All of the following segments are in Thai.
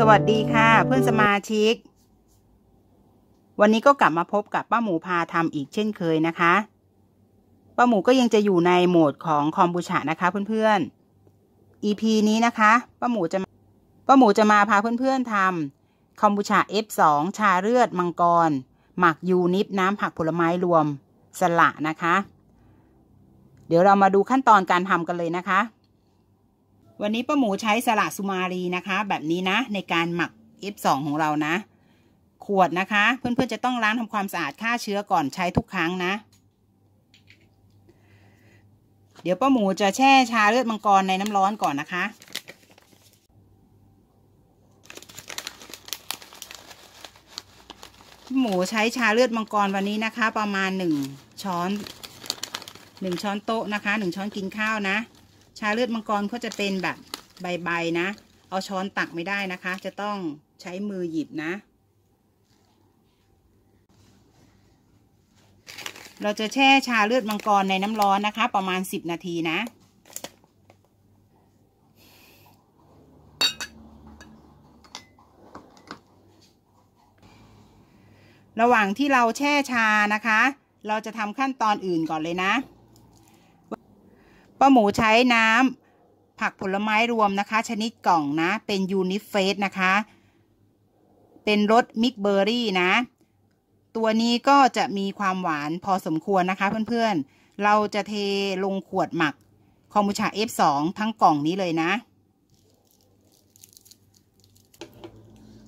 สวัสดีค่ะเพื่อนสมาชิก วันนี้ก็กลับมาพบกับป้าหมูพาทำอีกเช่นเคยนะคะ ป้าหมูก็ยังจะอยู่ในโหมดของคอมบูชานะคะ เพื่อนๆ EP นี้นะคะ ป้าหมูจะป้าหมูจะมาพาเพื่อนๆทำคอมบูชา F2 ชาเลือดมังกร หมักยูนิฟน้ำผักผลไม้รวมสละนะคะ เดี๋ยวเรามาดูขั้นตอนการทำกันเลยนะคะวันนี้ป้าหมูใช้สละสุมารีนะคะแบบนี้นะในการหมัก F2 ของเรานะ ขวดนะคะเพื่อนๆจะต้องล้างทำความสะอาดฆ่าเชื้อก่อนใช้ทุกครั้งนะ เดี๋ยวป้าหมูจะแช่ชาเลือดมังกรในน้ำร้อนก่อนนะคะหมูใช้ชาเลือดมังกรวันนี้นะคะประมาณหนึ่งช้อนหนึ่งช้อนโต๊ะนะคะหนึ่งช้อนกินข้าวนะชาเลือดมังกรเขาจะเป็นแบบใบๆนะ เอาช้อนตักไม่ได้นะคะ จะต้องใช้มือหยิบนะ เราจะแช่ชาเลือดมังกรในน้ำร้อนนะคะ ประมาณสิบนาทีนะ ระหว่างที่เราแช่ชานะคะ เราจะทำขั้นตอนอื่นก่อนเลยนะ้าหมูใช้น้ำผักผลไม้รวมนะคะ ชนิดกล่องนะ เป็นยูนิเฟสนะคะ เป็นรสมิกเบอร์รี่นะ ตัวนี้ก็จะมีความหวานพอสมควรนะคะเพื่อนๆ เราจะเทลงขวดหมักคอมบูชา F2 ทั้งกล่องนี้เลยนะ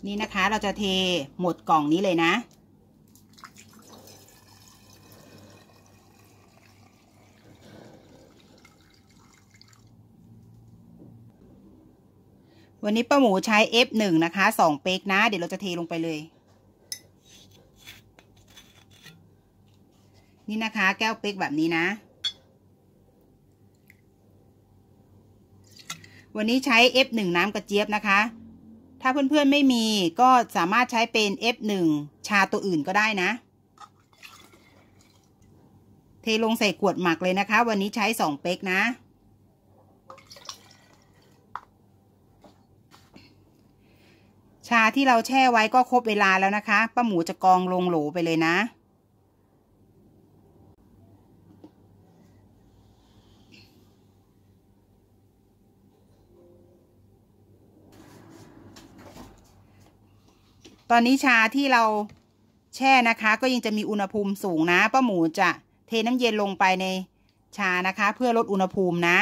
นี่นะคะเราจะเทหมดกล่องนี้เลยนะวันนี้ป้าหมูใช้ F1 นะคะสองเป๊กนะ เดี๋ยวเราจะเทลงไปเลย นี่นะคะ แก้วเป๊กแบบนี้นะ วันนี้ใช้ F1 น้ำกระเจี๊ยบ นะคะ ถ้าเพื่อนๆ ไม่มีก็สามารถใช้เป็น F1 ชาตัวอื่นก็ได้นะ เทลงใส่ขวดหมักเลยนะคะ วันนี้ใช้สองเป๊กนะชาที่เราแช่ไว้ก็ครบเวลาแล้วนะคะป้าหมูจะกองลงโหลไปเลยนะ ตอนนี้ชาที่เราแช่นะคะ ก็ยังจะมีอุณหภูมิสูงนะป้าหมูจะเทน้ำเย็นลงไปในชานะคะ เพื่อลดอุณหภูมินะ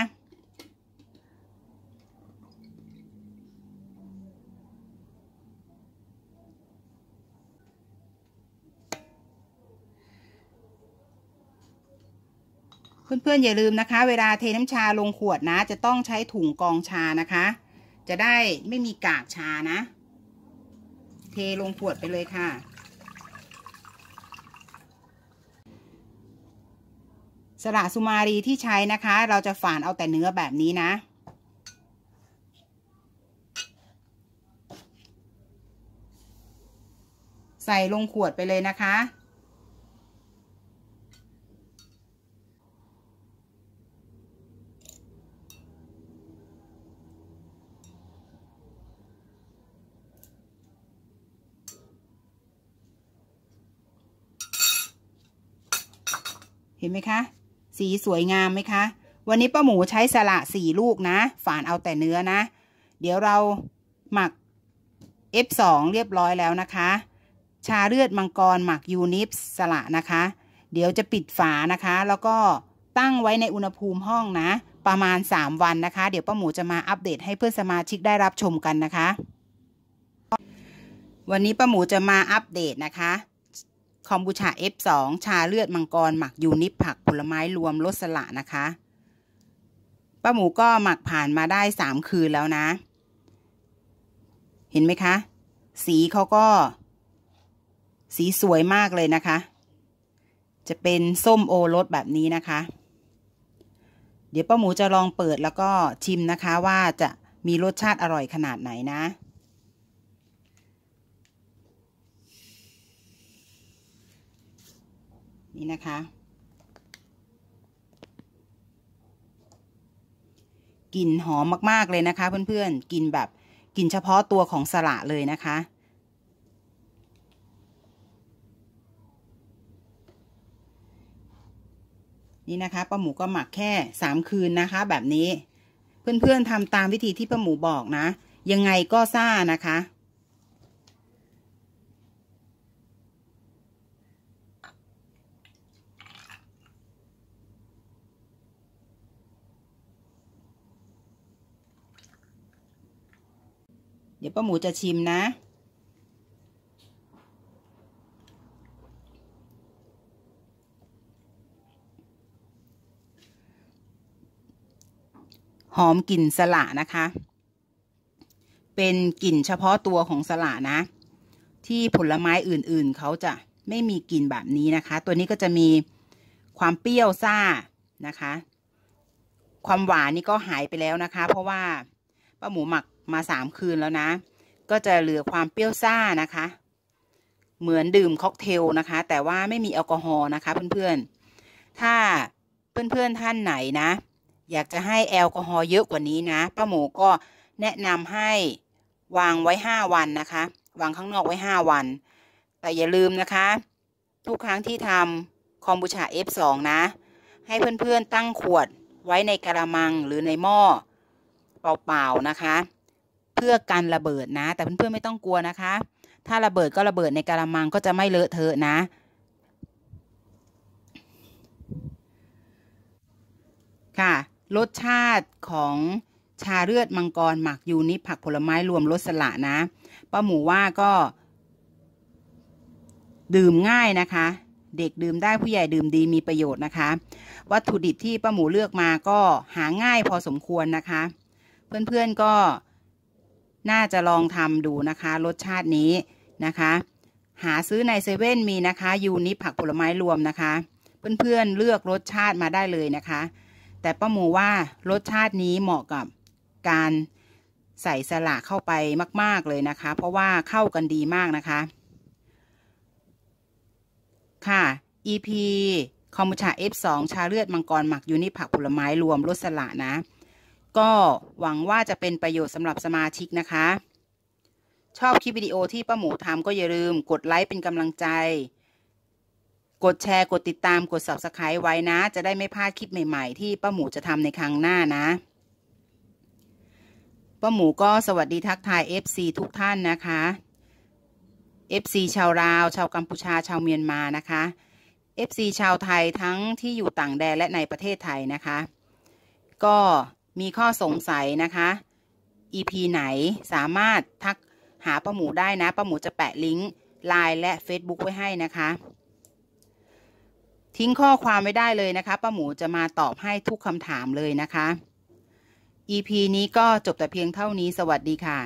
เพื่อน ๆ อย่าลืมนะคะ เวลาเทน้ำชาลงขวดนะ จะต้องใช้ถุงกองชานะคะ จะได้ไม่มีกากชานะ เทลงขวดไปเลยค่ะสละสุมารีที่ใช้นะคะ เราจะฝานเอาแต่เนื้อแบบนี้นะ ใส่ลงขวดไปเลยนะคะห็นไหมคะ สีสวยงามไหมคะ วันนี้ป้าหมูใช้สละสี่ลูกนะ ฝานเอาแต่เนื้อนะ เดี๋ยวเราหมัก F2 เรียบร้อยแล้วนะคะ ชาเลือดมังกรหมักยูนิฟสละนะคะ เดี๋ยวจะปิดฝานะคะ แล้วก็ตั้งไว้ในอุณหภูมิห้องนะ ประมาณ 3 วันนะคะ เดี๋ยวป้าหมูจะมาอัปเดตให้เพื่อนสมาชิกได้รับชมกันนะคะ วันนี้ป้าหมูจะมาอัปเดตนะคะคอมบูชา F2 ชาเลือดมังกรหมักยูนิปผักผลไม้รวมรสสละนะคะ ป้าหมูก็หมักผ่านมาได้สามคืนแล้วนะ เห็นไหมคะ สีเขาก็ สีสวยมากเลยนะคะ จะเป็น ส้มโอรสแบบนี้นะคะ เดี๋ยวป้าหมูจะลองเปิดแล้วก็ชิมนะคะว่าจะมีรสชาติอร่อยขนาดไหนนะนะคะกลิ่นหอมมากๆเลยนะคะ เพื่อนๆกลิ่นแบบกลิ่นเฉพาะตัวของสละเลยนะคะ นี่นะคะป้าหมูก็หมักแค่สามคืนนะคะ แบบนี้ เพื่อนๆทำตามวิธีที่ป้าหมูบอกนะ ยังไงก็ซ่านะคะดี๋ยวป้าหมูจะชิมนะ หอมกลิ่นสละนะคะ เป็นกลิ่นเฉพาะตัวของสละนะ ที่ผลไม้อื่นๆเขาจะไม่มีกลิ่นแบบนี้นะคะ ตัวนี้ก็จะมีความเปรี้ยวซ่า นะคะ ความหวานนี่ก็หายไปแล้วนะคะ เพราะว่าป้าหมูหมักมาสามคืนแล้วนะ ก็จะเหลือความเปรี้ยวซ่านะคะ เหมือนดื่มค็อกเทลนะคะ แต่ว่าไม่มีแอลกอฮอล์นะคะ เพื่อนๆ ถ้าเพื่อนๆท่านไหนนะ อยากจะให้แอลกอฮอล์เยอะกว่านี้นะ ป้าหมูก็แนะนำให้วางไว้ห้าวันนะคะ วางข้าง นอกไว้ห้าวัน แต่อย่าลืมนะคะ ทุกครั้งที่ทำคอมบูชา F2 นะ ให้เพื่อนๆ ตั้งขวดไว้ใน กระมังหรือในหม้อเปล่าๆนะคะเพื่อกันระเบิดนะแต่เพื่อนๆไม่ต้องกลัวนะคะ ถ้าระเบิดก็ระเบิดในกระมังก็จะไม่เลอะเทอะนะ ค่ะรสชาติของชาเลือดมังกรหมักยูนิผักผลไม้รวมรสสละนะ ป้าหมูว่าก็ดื่มง่ายนะคะ เด็กดื่มได้ผู้ใหญ่ดื่มดีมีประโยชน์นะคะ วัตถุดิบที่ป้าหมูเลือกมาก็หาง่ายพอสมควรนะคะเพื่อนๆก็น่าจะลองทำดูนะคะ รสชาตินี้นะคะ หาซื้อในเซเว่นมีนะคะยูนิผักผลไม้รวมนะคะเพื่อนๆเลือกรสชาติมาได้เลยนะคะแต่ป้าหมูว่ารสชาตินี้เหมาะกับการใส่สละเข้าไปมากๆเลยนะคะเพราะว่าเข้ากันดีมากนะคะ ค่ะ EP คอมบูชา F2 ชาเลือดมังกรหมักยูนิผักผลไม้รวม รสสละนะก็ หวังว่าจะเป็นประโยชน์สำหรับสมาชิกนะคะ ชอบคลิป วิดีโอที่ ป้าหมูทำก็ อย่าลืมกดไลค์ เป็นกำลังใจ กดแชร์กดติดตามกด subscribe ไว้นะ จะได้ไม่พลาด คลิป ใหม่ ๆ ที่ ป้าหมูจะทำในครั้งหน้านะ ป้าหมูก็สวัสดีทักทาย FC ทุกท่านนะคะ FC ชาวลาว ชาวกัมพูชาชาวเมียนมานะคะ FC ชาวไทยทั้งที่อยู่ต่างแดนและในประเทศไทยนะคะ ก็มีข้อสงสัยนะคะ EP ไหนสามารถทักหาป้าหมูได้นะป้าหมูจะแปะลิงก์ไลน์และ Facebook ไว้ให้นะคะ ทิ้งข้อความไม่ได้เลยนะคะป้าหมูจะมาตอบให้ทุกคำถามเลยนะคะ EP นี้ก็จบแต่เพียงเท่านี้สวัสดีค่ะ